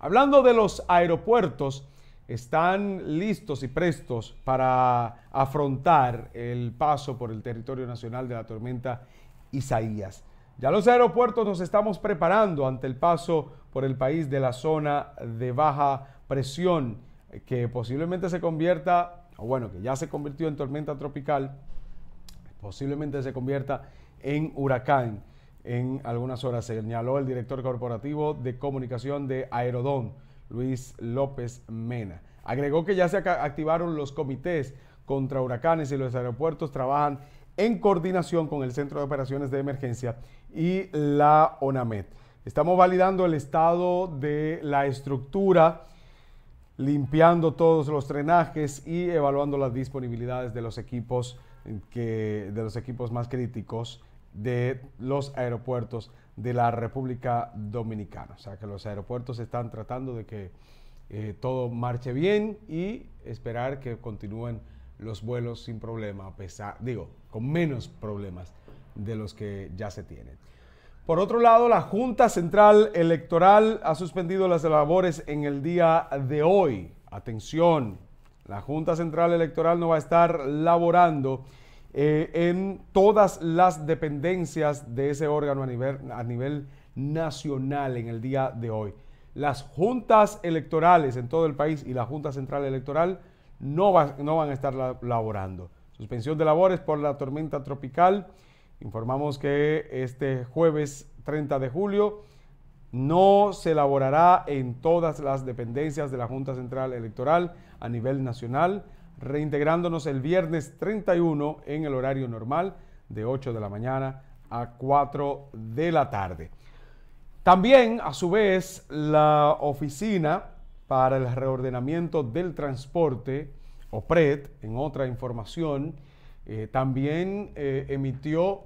Hablando de los aeropuertos, están listos y prestos para afrontar el paso por el territorio nacional de la tormenta Isaías. Ya los aeropuertos nos estamos preparando ante el paso por el país de la zona de baja presión que posiblemente se convierta, o bueno, que ya se convirtió en tormenta tropical, posiblemente se convierta en huracán en algunas horas, señaló el director corporativo de comunicación de Aerodón, Luis López Mena. Agregó que ya se activaron los comités contra huracanes y los aeropuertos trabajan en coordinación con el Centro de Operaciones de Emergencia y la ONAMED. Estamos validando el estado de la estructura, limpiando todos los drenajes y evaluando las disponibilidades de los equipos, eh, que, de los equipos más críticos de los aeropuertos de la República Dominicana. O sea que los aeropuertos están tratando de que eh, todo marche bien y esperar que continúen los vuelos sin problema, a pesar, digo, con menos problemas de los que ya se tienen. Por otro lado, la Junta Central Electoral ha suspendido las labores en el día de hoy. Atención, la Junta Central Electoral no va a estar laborando eh, en todas las dependencias de ese órgano a nivel, a nivel nacional en el día de hoy. Las juntas electorales en todo el país y la Junta Central Electoral no, no van a estar laborando. Suspensión de labores por la tormenta tropical. Informamos que este jueves 30 de julio no se elaborará en todas las dependencias de la Junta Central Electoral a nivel nacional reintegrándonos el viernes 31 en el horario normal de 8 de la mañana a 4 de la tarde. También, a su vez, la Oficina para el Reordenamiento del Transporte, OPRED, en otra información, eh, también eh, emitió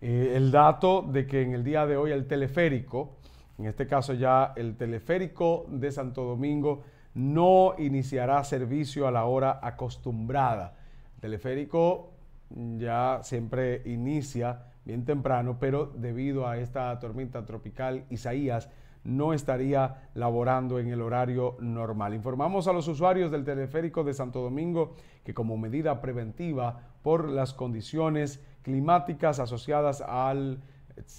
eh, el dato de que en el día de hoy el teleférico, en este caso ya el teleférico de Santo Domingo, no iniciará servicio a la hora acostumbrada. El teleférico ya siempre inicia bien temprano, pero debido a esta tormenta tropical, Isaías no estaría laborando en el horario normal. Informamos a los usuarios del teleférico de Santo Domingo que como medida preventiva por las condiciones climáticas asociadas al,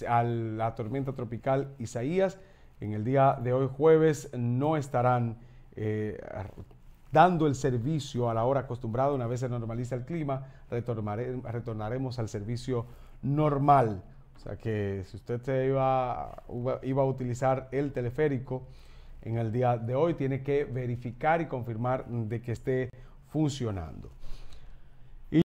a la tormenta tropical Isaías, en el día de hoy jueves no estarán eh, dando el servicio a la hora acostumbrada. Una vez se normaliza el clima, retornaremos al servicio normal. O sea que si usted se iba, iba a utilizar el teleférico en el día de hoy, tiene que verificar y confirmar de que esté funcionando.